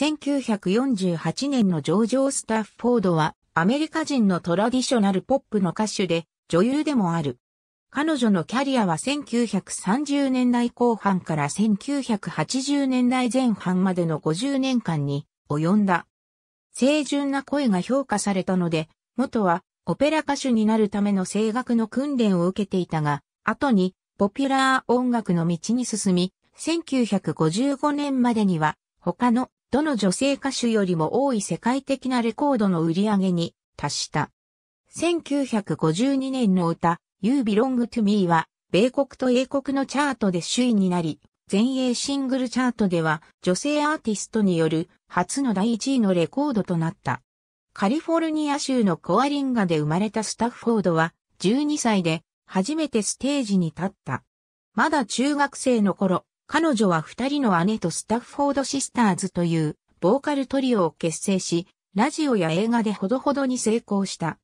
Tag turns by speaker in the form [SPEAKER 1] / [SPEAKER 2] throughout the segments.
[SPEAKER 1] 1948年のジョージ・オスタッフォードはアメリカ人のトラディショナルポップの歌手で女優でもある。彼女のキャリアは1930年代後半から1980年代前半までの50年間に及んだ。清純な声が評価されたので、元はオペラ歌手になるための声楽の訓練を受けていたが、後にポピュラー音楽の道に進み、1955年までには他のどの女性歌手よりも多い世界的なレコードの売り上げに達した。1952年の歌、You Belong to Me は、米国と英国のチャートで首位になり、全英シングルチャートでは女性アーティストによる初の第1位のレコードとなった。カリフォルニア州のコアリンガで生まれたスタッフォードは12歳で初めてステージに立った。まだ中学生の頃、彼女は二人の姉とスタッフォードシスターズというボーカルトリオを結成し、ラジオや映画でほどほどに成功した。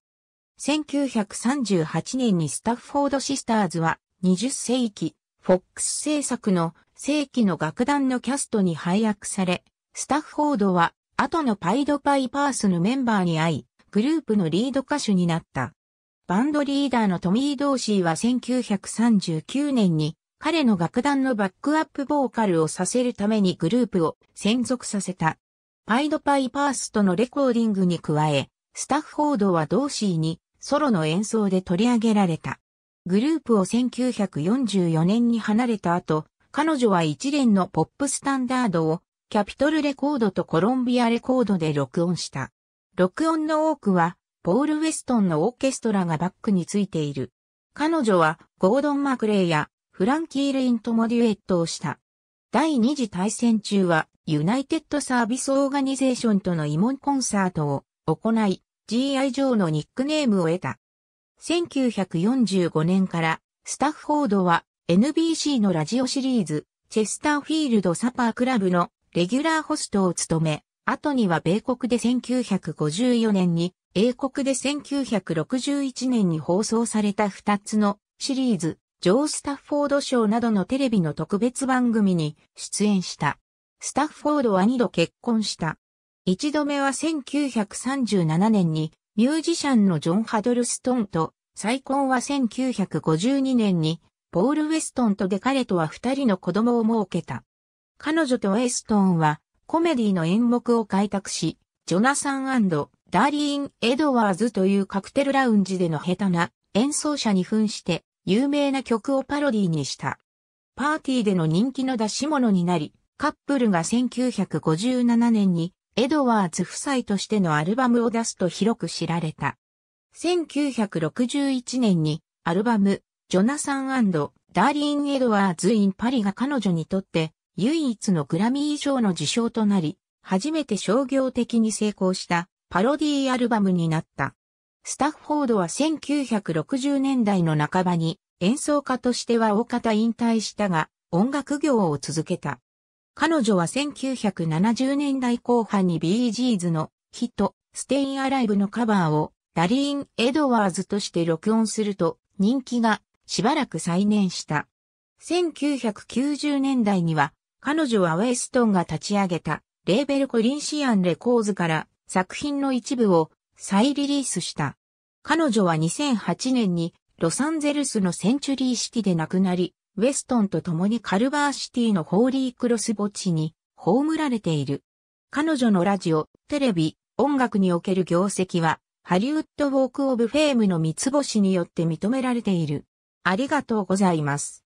[SPEAKER 1] 1938年にスタッフォードシスターズは20世紀、フォックス制作の世紀の楽団のキャストに配役され、スタッフォードは後のパイドパイパースのメンバーに会い、グループのリード歌手になった。バンドリーダーのトミー・ドーシーは1939年に彼の楽団のバックアップボーカルをさせるためにグループを専属させた。パイドパイパーストのレコーディングに加え、スタッフォードはドーシーにソロの演奏で取り上げられた。グループを1944年に離れた後、彼女は一連のポップスタンダードをキャピトルレコードとコロンビアレコードで録音した。録音の多くはポール・ウェストンのオーケストラがバックについている。彼女はゴードン・マクレイやフランキー・レインともデュエットをした。第二次大戦中は、ユナイテッド・サービス・オーガニゼーションとの慰問コンサートを行い、G.I. ジョーのニックネームを得た。1945年から、スタッフォードは NBC のラジオシリーズ、チェスターフィールド・サパークラブのレギュラーホストを務め、後には米国で1954年に、英国で1961年に放送された2つのシリーズ、ジョー・スタッフォード賞などのテレビの特別番組に出演した。スタッフォードは二度結婚した。一度目は1937年にミュージシャンのジョン・ハドルストンと、再婚は1952年にポール・ウェストンとで彼とは二人の子供を設けた。彼女とウェストンはコメディの演目を開拓し、ジョナサンダーリーン・エドワーズというカクテルラウンジでの下手な演奏者に扮して有名な曲をパロディーにした。パーティーでの人気の出し物になり、カップルが1957年にエドワーズ夫妻としてのアルバムを出すと広く知られた。1961年にアルバムジョナサンダーリン・エドワーズ・イン・パリが彼女にとって唯一のグラミー賞の受賞となり、初めて商業的に成功したパロディーアルバムになった。スタッフォードは1960年代の半ばに演奏家としては大方引退したが音楽業を続けた。彼女は1970年代後半に BG's のヒット、ステインアライブのカバーをダリーン・エドワーズとして録音すると人気がしばらく再燃した。1990年代には彼女はウェストンが立ち上げたレーベルコリンシアンレコーズから作品の一部を再リリースした。彼女は2008年にロサンゼルスのセンチュリーシティで亡くなり、ウェストンと共にカルバーシティのホーリークロス墓地に葬られている。彼女のラジオ、テレビ、音楽における業績は、ハリウッドウォークオブフェームの三つ星によって認められている。ありがとうございます。